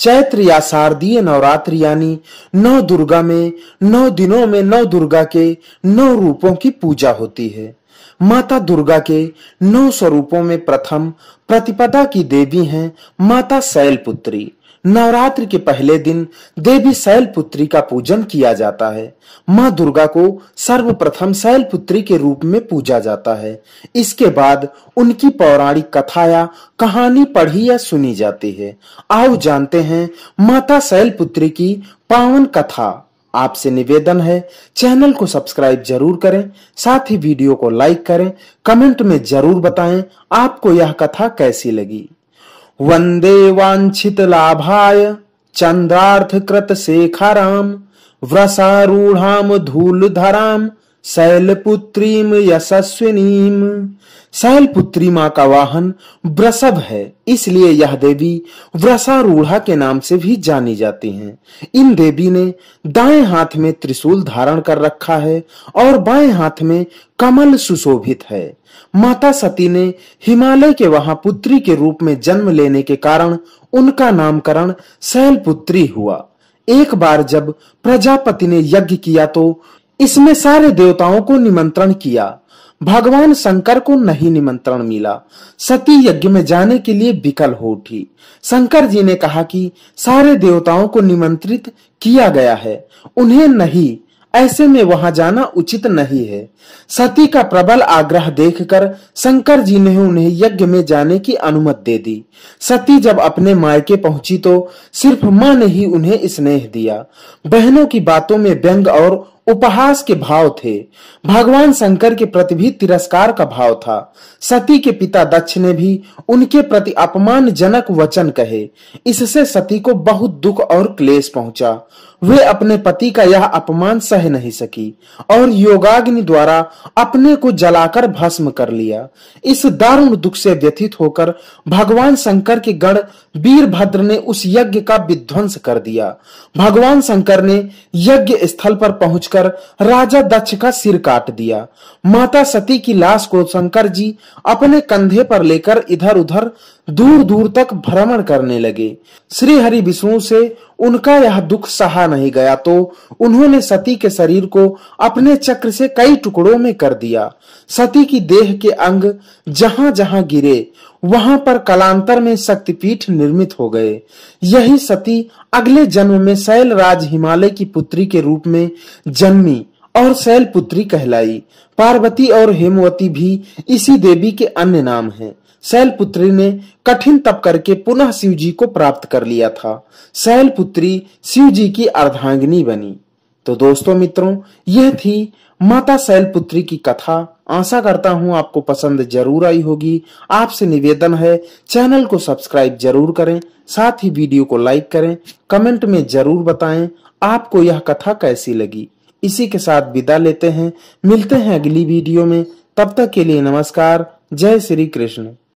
चैत्र या शारदीय नवरात्र यानी नौ दुर्गा में नौ दिनों में नौ दुर्गा के नौ रूपों की पूजा होती है माता दुर्गा के नौ स्वरूपों में प्रथम प्रतिपदा की देवी हैं माता शैलपुत्री नवरात्र के पहले दिन देवी शैलपुत्री का पूजन किया जाता है माँ दुर्गा को सर्वप्रथम शैलपुत्री के रूप में पूजा जाता है इसके बाद उनकी पौराणिक कथा या कहानी पढ़ी या सुनी जाती है आओ जानते हैं माता शैलपुत्री की पावन कथा आपसे निवेदन है चैनल को सब्सक्राइब जरूर करें साथ ही वीडियो को लाइक करें कमेंट में जरूर बताएं आपको यह कथा कैसी लगी वंदे वांछित लाभाय चंद्रार्थकृत शेखाराम व्रसारूढ़ाम धूलधराम शैलपुत्रीम यशस्विनीम शैलपुत्री माँ का वाहन वृषभ है इसलिए यह देवी वृषारूढ़ा के नाम से भी जानी जाती हैं। इन देवी ने दाएं हाथ में त्रिशूल धारण कर रखा है और बाएं हाथ में कमल सुशोभित है माता सती ने हिमालय के वहां पुत्री के रूप में जन्म लेने के कारण उनका नामकरण शैलपुत्री हुआ एक बार जब प्रजापति ने यज्ञ किया तो इसमें सारे देवताओं को निमंत्रण किया भगवान शंकर को नहीं निमंत्रण मिला सती यज्ञ में जाने के लिए विकल हो उठी शंकर जी ने कहा कि सारे देवताओं को निमंत्रित किया गया है उन्हें नहीं ऐसे में वहां जाना उचित नहीं है सती का प्रबल आग्रह देखकर शंकर जी ने उन्हें यज्ञ में जाने की अनुमति दे दी सती जब अपने मायके पहुंची तो सिर्फ माँ ने ही उन्हें स्नेह दिया बहनों की बातों में व्यंग और उपहास के भाव थे भगवान शंकर के प्रति भी तिरस्कार का भाव था सती के पिता दक्ष ने भी उनके प्रति अपमान जनक वचन कहे इससे सती को बहुत दुख और क्लेश पहुंचा वे अपने पति का यह अपमान सह नहीं सकी और योगाग्नि द्वारा अपने को जलाकर भस्म कर लिया इस दारुण दुख से व्यथित होकर भगवान शंकर के गढ़ वीरभद्र ने उस यज्ञ का विध्वंस कर दिया भगवान शंकर ने यज्ञ स्थल पर पहुंचकर कर राजा दक्ष का सिर काट दिया माता सती की लाश को शंकर जी अपने कंधे पर लेकर इधर उधर दूर दूर तक भ्रमण करने लगे श्री हरि विष्णु से उनका यह दुख सहा नहीं गया तो उन्होंने सती के शरीर को अपने चक्र से कई टुकड़ों में कर दिया सती की देह के अंग जहां जहां गिरे वहां पर कलांतर में शक्तिपीठ निर्मित हो गए यही सती अगले जन्म में शैल राज हिमालय की पुत्री के रूप में जन्मी और शैल पुत्री कहलाई पार्वती और हेमवती भी इसी देवी के अन्य नाम हैं। शैलपुत्री ने कठिन तप करके पुनः शिव जी को प्राप्त कर लिया था शैलपुत्री शिव जी की अर्धांगिनी बनी तो दोस्तों मित्रों यह थी माता शैलपुत्री की कथा आशा करता हूँ आपको पसंद जरूर आई होगी आपसे निवेदन है चैनल को सब्सक्राइब जरूर करें साथ ही वीडियो को लाइक करें कमेंट में जरूर बताएं आपको यह कथा कैसी लगी इसी के साथ विदा लेते हैं मिलते हैं अगली वीडियो में तब तक के लिए नमस्कार जय श्री कृष्ण